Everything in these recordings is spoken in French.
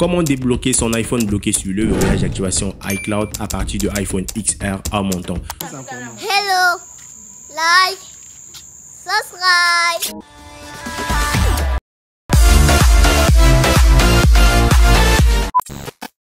Comment débloquer son iPhone bloqué sur le verrouillage d'activation iCloud à partir de iPhone XR en montant Hello, like, subscribe.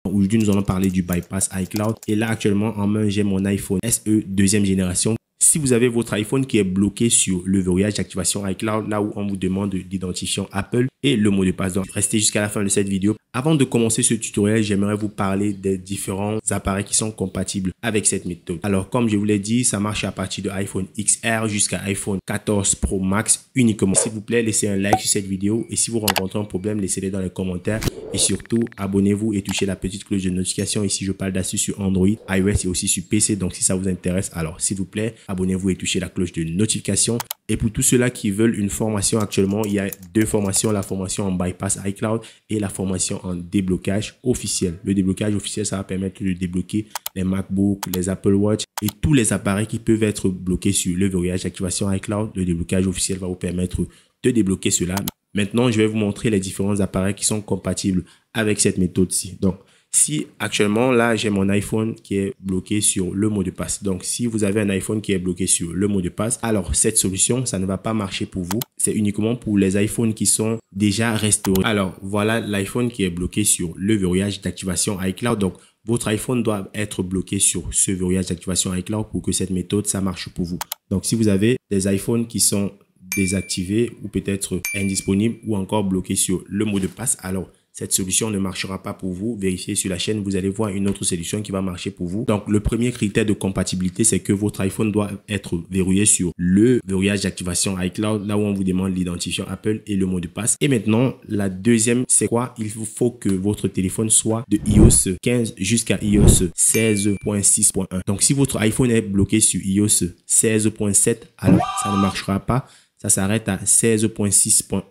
Aujourd'hui, nous allons parler du bypass iCloud. Et là, actuellement, en main, j'ai mon iPhone SE deuxième génération si vous avez votre iPhone qui est bloqué sur le verrouillage d'activation iCloud, là où on vous demande d'identifiant Apple, et le mot de passe. Donc, restez jusqu'à la fin de cette vidéo. Avant de commencer ce tutoriel, j'aimerais vous parler des différents appareils qui sont compatibles avec cette méthode. Alors, comme je vous l'ai dit, ça marche à partir de iPhone XR jusqu'à iPhone 14 Pro Max uniquement. S'il vous plaît, laissez un like sur cette vidéo et si vous rencontrez un problème, laissez-le dans les commentaires et surtout, abonnez-vous et touchez la petite cloche de notification. Ici, je parle d'astuces sur Android, iOS et aussi sur PC. Donc, si ça vous intéresse, alors s'il vous plaît, abonnez-vous et touchez la cloche de notification. Et pour tous ceux-là qui veulent une formation actuellement, il y a deux formations. La formation en bypass iCloud et la formation en déblocage officiel. Le déblocage officiel, ça va permettre de débloquer les MacBook, les Apple Watch et tous les appareils qui peuvent être bloqués sur le verrouillage d'activation iCloud. Le déblocage officiel va vous permettre de débloquer cela. Maintenant, je vais vous montrer les différents appareils qui sont compatibles avec cette méthode-ci. Donc, si actuellement, là, j'ai mon iPhone qui est bloqué sur le mot de passe. Donc, si vous avez un iPhone qui est bloqué sur le mot de passe, alors cette solution, ça ne va pas marcher pour vous. C'est uniquement pour les iPhones qui sont déjà restaurés. Alors, voilà l'iPhone qui est bloqué sur le verrouillage d'activation iCloud. Donc, votre iPhone doit être bloqué sur ce verrouillage d'activation iCloud pour que cette méthode, ça marche pour vous. Donc, si vous avez des iPhones qui sont désactivés ou peut-être indisponibles ou encore bloqués sur le mot de passe, alors cette solution ne marchera pas pour vous, vérifiez sur la chaîne, vous allez voir une autre solution qui va marcher pour vous. Donc le premier critère de compatibilité, c'est que votre iPhone doit être verrouillé sur le verrouillage d'activation iCloud, là où on vous demande l'identifiant Apple et le mot de passe. Et maintenant, la deuxième, c'est quoi Il faut que votre téléphone soit de iOS 15 jusqu'à iOS 16.6.1. Donc si votre iPhone est bloqué sur iOS 16.7, alors ça ne marchera pas. Ça s'arrête à 16.6.1.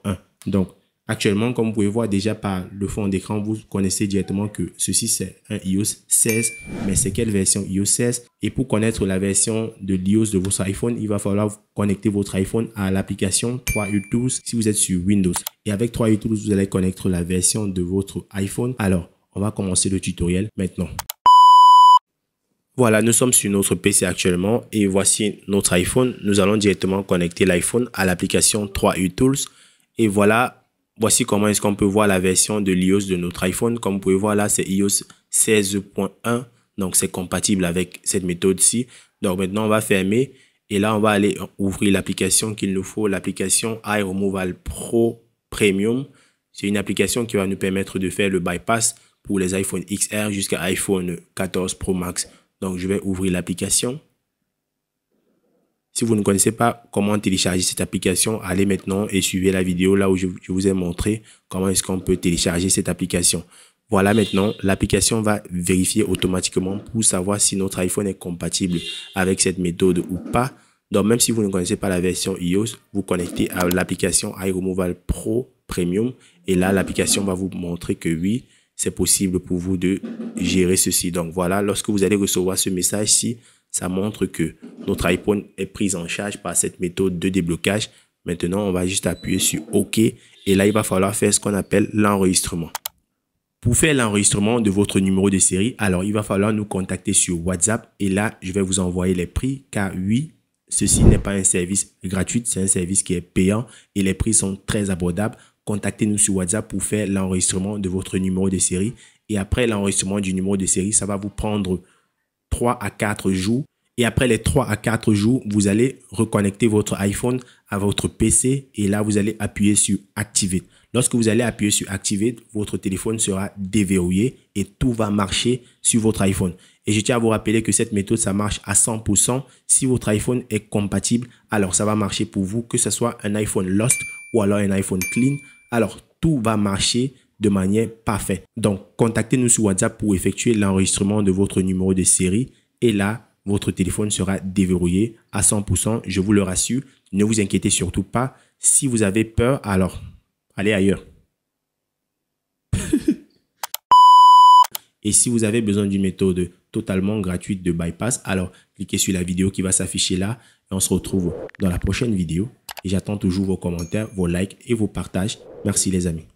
Donc Actuellement, comme vous pouvez voir déjà par le fond d'écran, vous connaissez directement que ceci c'est un iOS 16, mais c'est quelle version iOS 16 Et pour connaître la version de l'iOS de votre iPhone, il va falloir connecter votre iPhone à l'application 3U Tools si vous êtes sur Windows. Et avec 3U Tools, vous allez connaître la version de votre iPhone. Alors, on va commencer le tutoriel maintenant. Voilà, nous sommes sur notre PC actuellement et voici notre iPhone. Nous allons directement connecter l'iPhone à l'application 3U Tools. Et voilà Voici comment est-ce qu'on peut voir la version de l'iOS de notre iPhone. Comme vous pouvez voir là, c'est iOS 16.1. Donc, c'est compatible avec cette méthode-ci. Donc, maintenant, on va fermer. Et là, on va aller ouvrir l'application qu'il nous faut, l'application iRemoval Pro Premium. C'est une application qui va nous permettre de faire le bypass pour les iPhone XR jusqu'à iPhone 14 Pro Max. Donc, je vais ouvrir l'application. Si vous ne connaissez pas comment télécharger cette application, allez maintenant et suivez la vidéo là où je, vous ai montré comment est-ce qu'on peut télécharger cette application. Voilà maintenant, l'application va vérifier automatiquement pour savoir si notre iPhone est compatible avec cette méthode ou pas. Donc même si vous ne connaissez pas la version iOS, vous connectez à l'application iRemoval Pro Premium et là l'application va vous montrer que oui, c'est possible pour vous de gérer ceci. Donc voilà, lorsque vous allez recevoir ce message-ci, ça montre que notre iPhone est pris en charge par cette méthode de déblocage. Maintenant, on va juste appuyer sur OK et là, il va falloir faire ce qu'on appelle l'enregistrement. Pour faire l'enregistrement de votre numéro de série, alors il va falloir nous contacter sur WhatsApp et là, je vais vous envoyer les prix car oui, ceci n'est pas un service gratuit, c'est un service qui est payant et les prix sont très abordables. Contactez-nous sur WhatsApp pour faire l'enregistrement de votre numéro de série et après l'enregistrement du numéro de série, ça va vous prendre 3 à 4 jours. Et après les 3 à 4 jours, vous allez reconnecter votre iPhone à votre PC et là, vous allez appuyer sur activer Lorsque vous allez appuyer sur Activate, votre téléphone sera déverrouillé et tout va marcher sur votre iPhone. Et je tiens à vous rappeler que cette méthode, ça marche à 100% si votre iPhone est compatible. Alors, ça va marcher pour vous, que ce soit un iPhone Lost ou alors un iPhone Clean. Alors, tout va marcher de manière parfaite. Donc, contactez-nous sur WhatsApp pour effectuer l'enregistrement de votre numéro de série et là, votre téléphone sera déverrouillé à 100%, je vous le rassure. Ne vous inquiétez surtout pas. Si vous avez peur, alors, allez ailleurs. Et si vous avez besoin d'une méthode totalement gratuite de bypass, alors cliquez sur la vidéo qui va s'afficher là et on se retrouve dans la prochaine vidéo. Et j'attends toujours vos commentaires, vos likes et vos partages. Merci les amis.